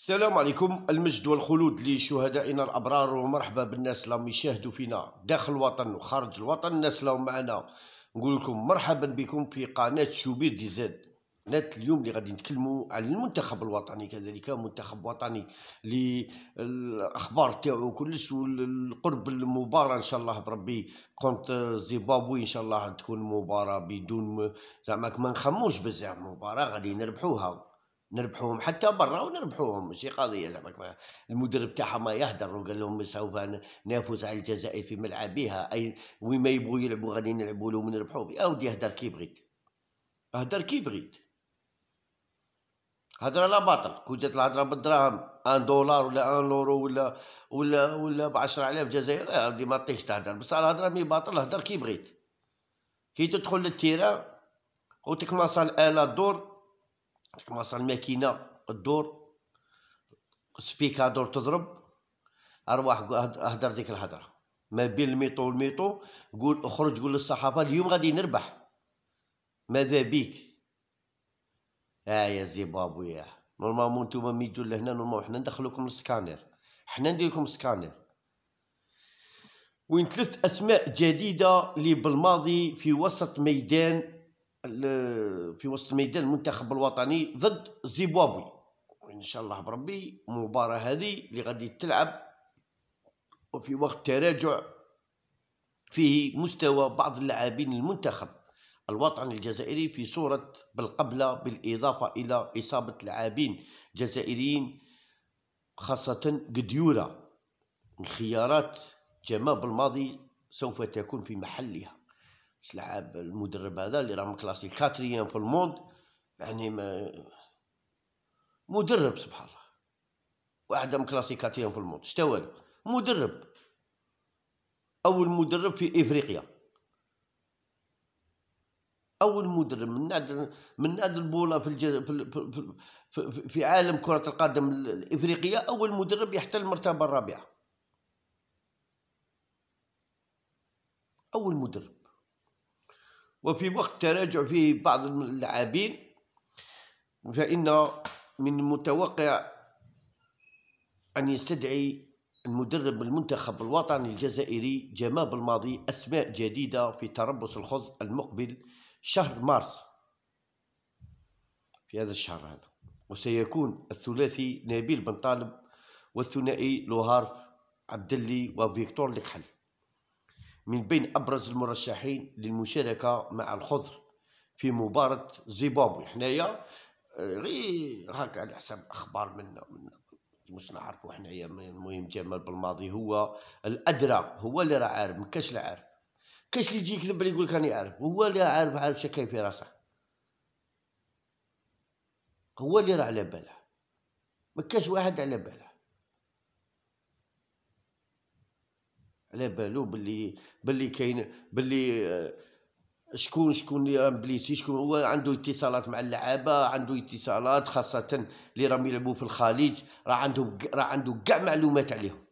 السلام عليكم المجد والخلود لشهدائنا الابرار ومرحبا بالناس اللي يشاهدوا فينا داخل الوطن وخارج الوطن الناس اللي معنا نقول لكم مرحبا بكم في قناه شوبير دي زاد نات اليوم اللي غادي نتكلموا على المنتخب الوطني كذلك منتخب وطني الاخبار تاعو كلش والقرب المباراه ان شاء الله بربي كونت زيمبابوي ان شاء الله تكون مباراه بدون زعما ما نخموش بزاف مباراه غادي نربحوها نربحوهم حتى برا ونربحوهم ماشي قضيه زعما المدرب تاعها ما يهدر وقال لهم سوف نفوز على الجزائر في ملعبها اي وين ما يبغوا يلعبوا غادي نلعبوا لهم ونربحوهم يا ودي اهدر كي بغيت اهدر كي بغيت هدره لا باطل كون جات الهدره بالدراهم ان دولار ولا ان لورو ولا ولا ولا ب 10000 جزائر ودي ما طيش تهدر بصح الهدره مي باطل اهدر كي بغيت كي تدخل للتيران وتكمص الاله الدور كما الماكينه الدور سبيكا دور تضرب ارواح اهدر ديك الهدرة ما بين الميطو والميطو قول اخرج قول للصحافه اليوم غادي نربح ماذا بيك اه يا زيمبابوي نورمالمون نتوما مي لهنا نورمالمون حنا ندخلوكم السكانر حنا ندير لكم سكانر وين ثلاث اسماء جديده اللي بالماضي في وسط ميدان في وسط ميدان المنتخب الوطني ضد زيمبابوي وان شاء الله بربي المباراه هذه اللي غادي تلعب وفي وقت تراجع فيه مستوى بعض اللاعبين المنتخب الوطني الجزائري في صورة بالقبلة بالإضافة إلى إصابة لاعبين جزائريين خاصة قديورة خيارات جماب الماضي سوف تكون في محلها لعب المدرب هذا اللي راه مكلاسي كاتريان في الموند يعني ما مدرب سبحان الله واحد مكلاسي كاتريان في الموند شتو هذا مدرب اول مدرب في افريقيا اول مدرب من نادر من نادر البوله في, الجز... في, في, في, في عالم كره القدم الافريقيه اول مدرب يحتل المرتبه الرابعه اول مدرب وفي وقت تراجع فيه بعض اللاعبين فإن من المتوقع أن يستدعي المدرب المنتخب الوطني الجزائري جمال بالماضي أسماء جديدة في تربص الخوض المقبل شهر مارس في هذا الشهر هذا وسيكون الثلاثي نبيل بن طالب والثنائي لوهارف عبدلي وفيكتور لكحل من بين أبرز المرشحين للمشاركة مع الخضر في مباراة زيمبابوي حنايا آه، غير هكا على حسب أخبار منا منا مش نعرفوا حنايا المهم جمال بالماضي هو الأدرى هو اللي راه عارف ما كاش اللي عارف كاش اللي يجي يكذب يقول لك راني عارف هو اللي عارف عارف شكاي في راسه هو اللي راه على باله ما كاش واحد على باله على بالو باللي باللي كاين باللي آه، شكون شكون اللي راه بليسي شكون هو عنده اتصالات مع اللعابه عنده اتصالات خاصه اللي راهم يلعبوا في الخليج راه عنده راه عنده كاع معلومات عليهم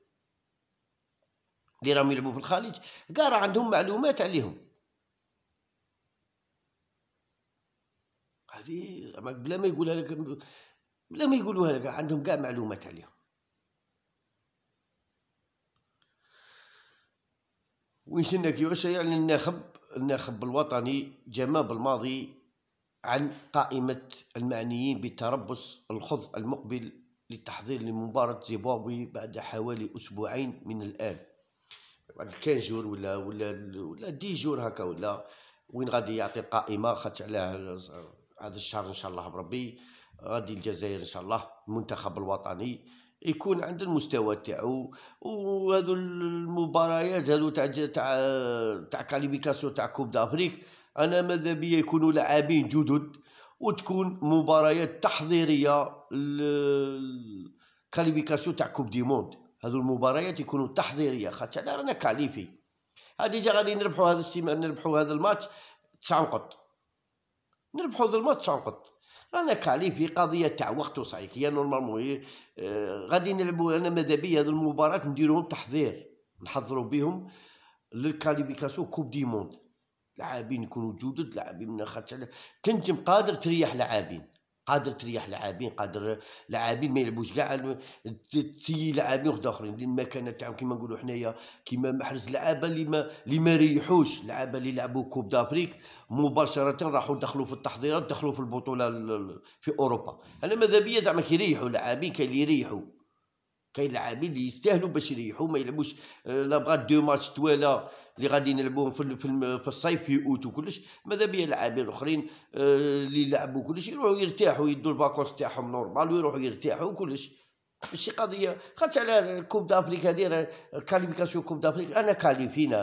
اللي راهم يلعبوا في الخليج كاع راه عندهم معلومات عليهم هذه بلا ما يقولها لك بلا ما يقولوها لك عندهم كاع معلومات عليهم ويسنى كيفاش يعني الناخب الناخب الوطني جمع بالماضي عن قائمة المعنيين بتربص الخض المقبل للتحضير لمباراة زيمبابوي بعد حوالي أسبوعين من الآن بعد كان جور ولا ولا ولا دي جور هكا ولا وين غادي يعطي القائمة خاطش على هذا الشهر إن شاء الله بربي غادي الجزائر إن شاء الله المنتخب الوطني يكون عند المستوى تاعو وهذو المباريات هذو تاع تاع تاع كاليفيكاسيون تاع كوب دافريك انا ماذا بيا يكونوا لاعبين جدد وتكون مباريات تحضيريه للكاليفيكاسيون تاع كوب دي موند هذو المباريات يكونوا تحضيريه خاطر انا رانا كاليفي هادي جا غادي نربحوا هذا السيمانه نربحوا هذا الماتش تسع نقط نربحوا هذا الماتش تسع نقط رانا كالي في قضيه تاع وقت هي نورمالمون آه، غادي نلعبوا انا ماذا بيا هذه المباراه نديروهم تحضير نحضروا بهم للكاليفيكاسيون كوب دي موند لاعبين يكونوا جدد لاعبين من خاطر تنجم قادر تريح لاعبين قادر تريح لاعبين قادر لاعبين ما يلعبوش كاع تسيي لاعبين وحد اخرين للمكانه تاعهم كيما نقولوا حنايا كيما محرز لعابه اللي ما اللي ما ريحوش لعابه اللي لعبوا كوب دافريك مباشره راحوا دخلوا في التحضيرات دخلوا في البطوله في اوروبا انا ماذا بيا زعما كيريحوا لاعبين كاين اللي يريحوا كاين لاعبين اللي يستاهلوا باش يريحوا ما يلعبوش آه، لا بغا دو ماتش طويله اللي غادي نلعبوهم في في الصيف في اوت وكلش ماذا بيا لاعبين الاخرين آه، اللي لعبوا كلش يروحوا يرتاحوا يدوا الباكونس تاعهم نورمال ويروحوا يرتاحوا وكلش ماشي قضيه خاطر على كوب دافريكا هذه كاليفيكاسيون كوب دافريكا انا كاليفينا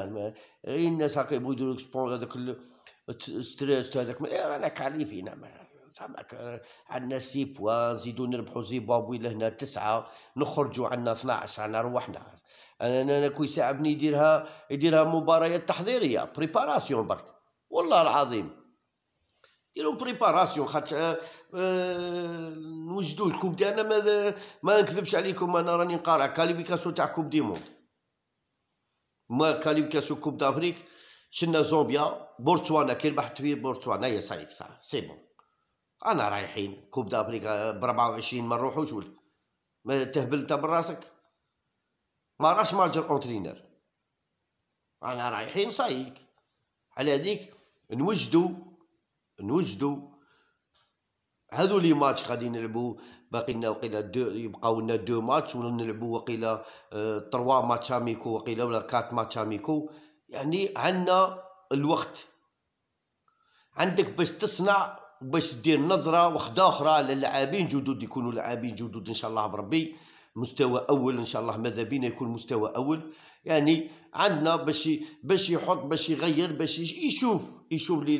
الناس هكا يبغوا يديروا اكسبون هذاك ستريس هذاك انا كاليفينا عندنا سي بوا نزيدو نربحو زيمبابوي لهنا تسعة نخرجوا عندنا 12 عندنا روحنا انا انا كي ساعدني يديرها يديرها مباريات تحضيريه بريباراسيون برك والله العظيم يديروا بريباراسيون خاطر آه، آه، نوجدوا الكوب دي انا ما ما نكذبش عليكم انا راني نقارع كاليفيكاسيون تاع كوب دي موند ما كاليفيكاسيون كوب دافريك شلنا زومبيا بورتوانا كي ربحت في بورتوانا يا صحيح صح سي بون انا رايحين كوب دافريكا ب 24 ما نروحوش ولا ما تهبل انت من راسك ما راش ماجر اونترينر انا رايحين صايك على هذيك نوجدوا نوجدوا هذو لي ماتش غادي نلعبو باقي لنا وقيلا دو يبقاو لنا دو ماتش ولا نلعبو وقيلا اه تروا ماتش اميكو وقيلا ولا كات ماتش اميكو يعني عندنا الوقت عندك باش تصنع باش دير نظره واخده اخرى على اللاعبين جدد يكونوا لاعبين جدد ان شاء الله بربي مستوى اول ان شاء الله ماذا بينا يكون مستوى اول يعني عندنا باش باش يحط باش يغير باش يشوف يشوف لي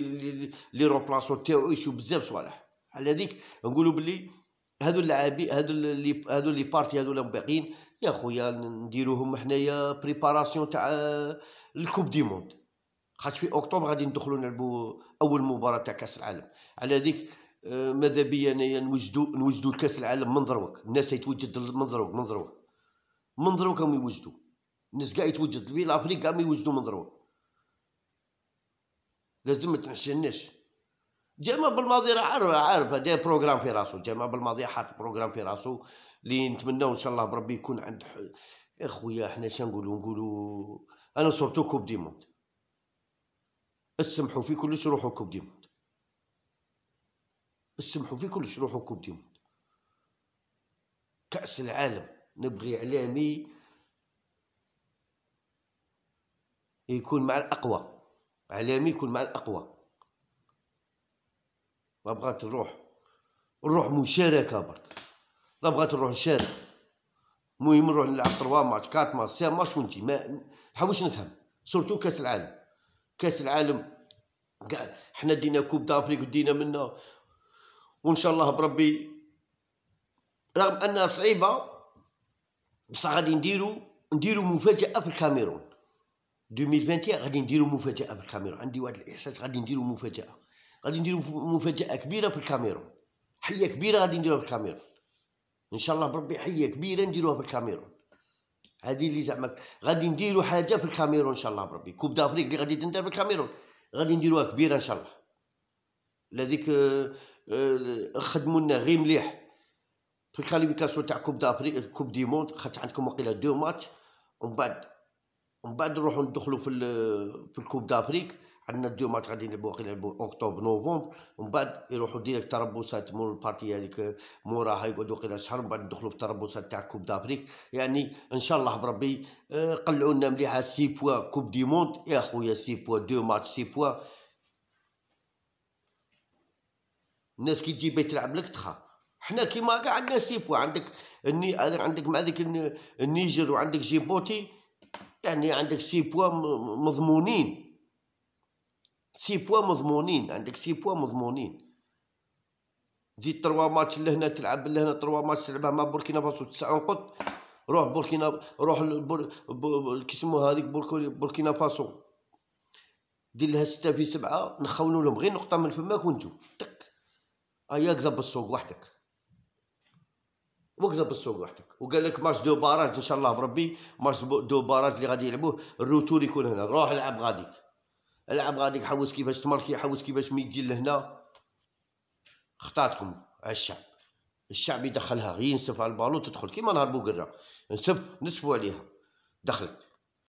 لي روبلاسو تاعو يشوف بزاف صوالح على هذيك نقولوا بلي هذو اللاعبين هذو اللي هذو لي بارتي هذو اللي باقيين يا خويا نديروهم حنايا بريباراسيون تاع الكوب دي موند خاطر في اكتوبر غادي ندخلوا نلعبوا اول مباراه تاع كاس العالم على ذيك آه، ماذا بيا انايا نوجدوا نوجدوا الكاس العالم من دروك الناس يتوجد من دروك من دروك من دروك هم يوجدوا الناس كاع يتوجد في لافريك كاع يوجدوا من دروك لازم ما تنحشناش جامع بالماضي راه عارف عارف داير بروغرام في راسو جامع بالماضي حاط بروغرام في راسو اللي نتمناو ان شاء الله بربي يكون عند يا خويا حنا اش نقولوا نقولوا انا صورتو كوب دي موند اسمحوا في كلش روحوا كوب دي موند اسمحوا في كلش روحوا كوب دي موند كأس العالم نبغي إعلامي يكون مع الأقوى إعلامي يكون مع الأقوى ما بغات نروح نروح مشاركة برك لا بغات نروح نشارك المهم نروح نلعب 3 ماتش 4 ماتش 5 ماتش ونجي ما حوش نفهم سورتو كأس العالم كأس العالم كاع حنا دينا كوب دافريك ودينا منا وان شاء الله بربي رغم انها صعيبه بصح غادي نديرو نديرو مفاجاه في الكاميرون 2020 غادي نديرو مفاجاه في الكاميرون عندي واحد الاحساس غادي نديرو مفاجاه غادي نديرو مفاجاه كبيره في الكاميرون حيه كبيره غادي نديروها في الكاميرون ان شاء الله بربي حيه كبيره نديروها في الكاميرون هذه اللي زعما غادي نديرو حاجه في الكاميرون ان شاء الله بربي كوب دافريك اللي غادي تندار في الكاميرون غادي نديروها كبيره ان شاء الله لذيك خدموا لنا غير مليح في الكاليفيكاسيون تاع كوب دافري كوب دي موند خاطر عندكم وقيله دو ماتش ومن بعد ومن بعد نروحوا ندخلوا في في الكوب دافريك عندنا دو ماتش غادي نلعبوا وقيله اكتوبر نوفمبر ومن بعد يروحوا ديريكت تربصات مور البارتي هذيك موراها يقعدوا وقيله شهر ومن بعد ندخلوا في التربصات تاع كوب دافريك يعني ان شاء الله بربي قلعوا لنا مليحه سي بوا كوب دي موند يا خويا سي بوا دو ماتش سي بوا الناس كي تجي باهي تلعب لك تخاف حنا كيما كاع عندنا سيبوا عندك الني عندك مع ذيك النيجر وعندك جيبوتي يعني عندك سيبوا مضمونين سيبوا مضمونين عندك سيبوا مضمونين تجي تروا ماتش لهنا تلعب لهنا تروا ماتش تلعبها مع بوركينا فاسو تسع نقط روح بوركينا روح البر... ب... كيسموها هذيك بوركينا فاسو دير لها ستة في سبعة نخونوا لهم غير نقطة من فماك ونجو تك اي آه، اكذب بالسوق وحدك واكذب بالسوق وحدك وقال لك ماتش دو باراج ان شاء الله بربي ماتش دو باراج اللي غادي يلعبوه الروتور يكون هنا روح العب غاديك العب غاديك حوس كيفاش تماركي حوس كيفاش مي تجي لهنا خطاتكم الشعب الشعب يدخلها غير ينسف على البالون تدخل كيما نهار بوكرا نسف نسفوا عليها دخلت